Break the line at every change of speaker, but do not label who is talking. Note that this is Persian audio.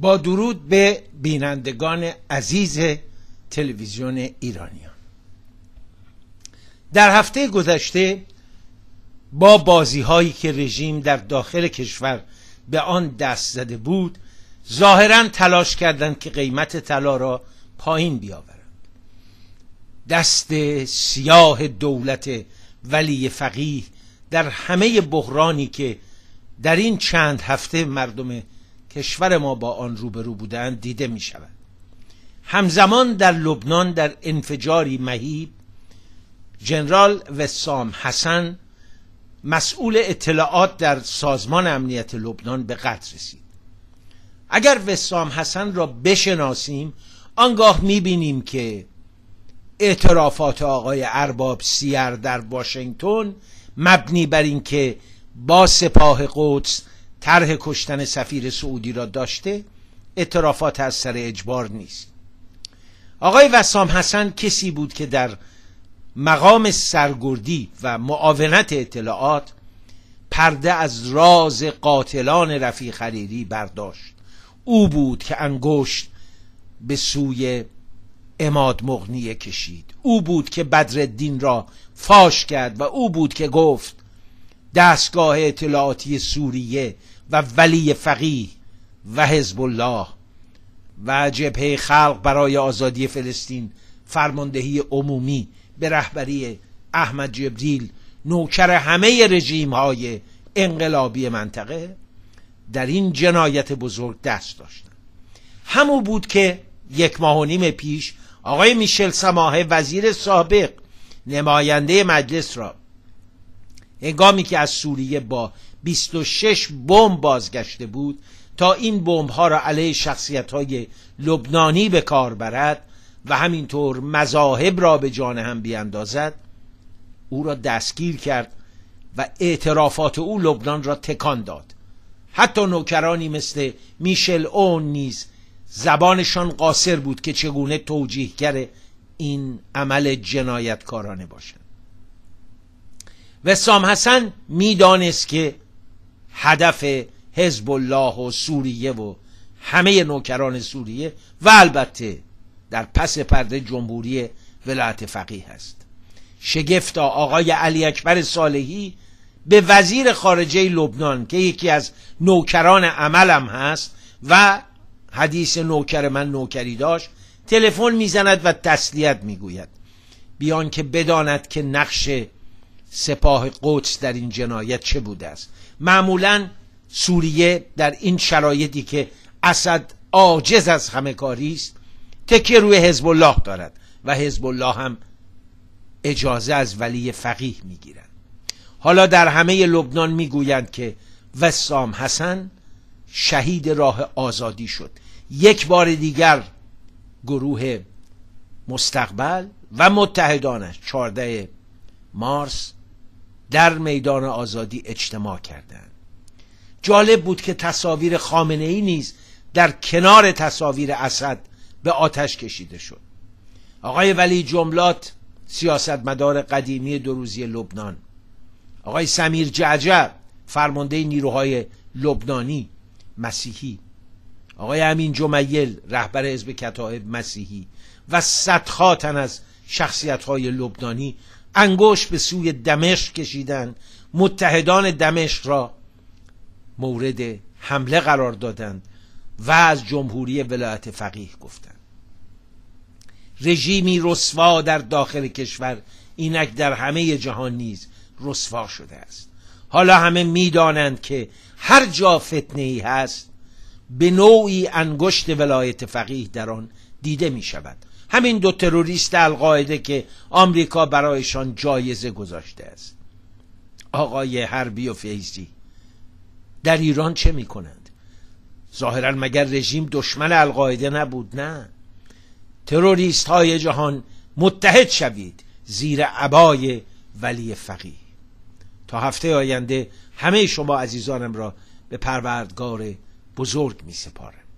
با درود به بینندگان عزیز تلویزیون ایرانیان در هفته گذشته با بازی هایی که رژیم در داخل کشور به آن دست زده بود ظاهرا تلاش کردند که قیمت طلا را پایین بیاورند دست سیاه دولت ولی فقیه در همه بحرانی که در این چند هفته مردم کشور ما با آن روبرو بودند دیده می شود همزمان در لبنان در انفجاری مهیب جنرال وسام حسن مسئول اطلاعات در سازمان امنیت لبنان به قتل رسید اگر وسام حسن را بشناسیم آنگاه بینیم که اعترافات آقای ارباب سیر در واشنگتن مبنی بر اینکه با سپاه قدس طرح کشتن سفیر سعودی را داشته اعترافات از سر اجبار نیست آقای وسام حسن کسی بود که در مقام سرگردی و معاونت اطلاعات پرده از راز قاتلان رفیق خریری برداشت او بود که انگشت به سوی اماد مغنیه کشید او بود که بدردین را فاش کرد و او بود که گفت دستگاه اطلاعاتی سوریه و ولی فقیه و حزب الله و جبهه خلق برای آزادی فلسطین فرماندهی عمومی به رهبری احمد جبریل نوکر همه رژیم های انقلابی منطقه در این جنایت بزرگ دست داشتند. همو بود که یک ماه و نیم پیش آقای میشل سماه وزیر سابق نماینده مجلس را هنگامی که از سوریه با 26 بمب بازگشته بود تا این بمب ها را علیه شخصیت های لبنانی به کار برد و همینطور مذاهب را به جان هم بیاندازد او را دستگیر کرد و اعترافات او لبنان را تکان داد حتی نوکرانی مثل میشل اون نیز زبانشان قاصر بود که چگونه توجیه کرده این عمل جنایتکارانه باشند وسام حسن میدانست که هدف حزب الله و سوریه و همه نوکران سوریه و البته در پس پرده جمهوری ولایت فقیه هست شگفتا آقای علی اکبر صالحی به وزیر خارجه لبنان که یکی از نوکران عملم هست و حدیث نوکر من نوکری داشت تلفن میزند و تسلیت میگوید بیان که بداند که نقش سپاه قدس در این جنایت چه بوده است معمولا سوریه در این شرایطی که اسد عاجز از همه کاری است تکیه روی حزب الله دارد و حزب الله هم اجازه از ولی فقیه میگیرد حالا در همه لبنان میگویند که وسام حسن شهید راه آزادی شد یک بار دیگر گروه مستقبل و متحدانش 14 مارس در میدان آزادی اجتماع کردند جالب بود که تصاویر خامنه ای نیز در کنار تصاویر اسد به آتش کشیده شد آقای ولی جملات سیاستمدار قدیمی دو روزی لبنان آقای سمیر جعجع فرمانده نیروهای لبنانی مسیحی آقای امین جمیل رهبر حزب کتاب مسیحی و صدها تن از شخصیت های لبنانی انگوش به سوی دمشق کشیدن متحدان دمشق را مورد حمله قرار دادند و از جمهوری ولایت فقیه گفتند رژیمی رسوا در داخل کشور اینک در همه جهان نیز رسوا شده است حالا همه میدانند که هر جا فتنه ای هست به نوعی انگشت ولایت فقیه در آن دیده می شود همین دو تروریست القاعده که آمریکا برایشان جایزه گذاشته است آقای حربی و فیزی در ایران چه می ظاهرا مگر رژیم دشمن القاعده نبود نه تروریست های جهان متحد شوید زیر عبای ولی فقیه تا هفته آینده همه شما عزیزانم را به پروردگار بزرگ می سپارم